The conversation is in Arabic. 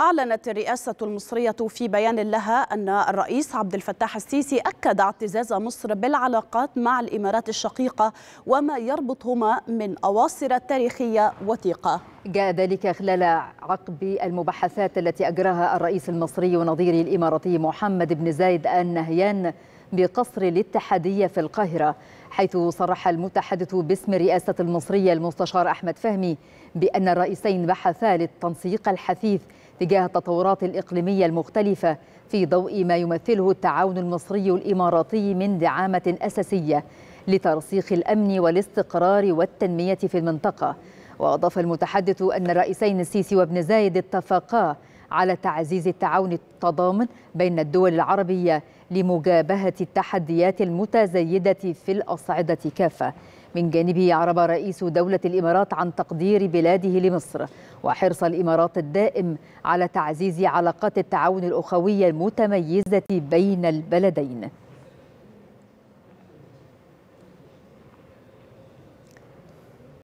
أعلنت الرئاسة المصرية في بيان لها أن الرئيس عبد الفتاح السيسي أكد اعتزاز مصر بالعلاقات مع الإمارات الشقيقة وما يربطهما من أواصر تاريخية وثيقة جاء ذلك خلال عقب المباحثات التي أجراها الرئيس المصري ونظيره الإماراتي محمد بن زايد النهيان نهيان بقصر الاتحادية في القاهرة حيث صرح المتحدث باسم رئاسة المصرية المستشار أحمد فهمي بأن الرئيسين بحثا للتنسيق الحثيث تجاه التطورات الإقليمية المختلفة في ضوء ما يمثله التعاون المصري الإماراتي من دعامة أساسية لترسيخ الأمن والاستقرار والتنمية في المنطقة وأضاف المتحدث أن الرئيسين السيسي وابن زايد اتفقا على تعزيز التعاون التضامن بين الدول العربية لمجابهة التحديات المتزايدة في الأصعدة كافة من جانبه عرب رئيس دولة الإمارات عن تقدير بلاده لمصر وحرص الإمارات الدائم على تعزيز علاقات التعاون الأخوية المتميزة بين البلدين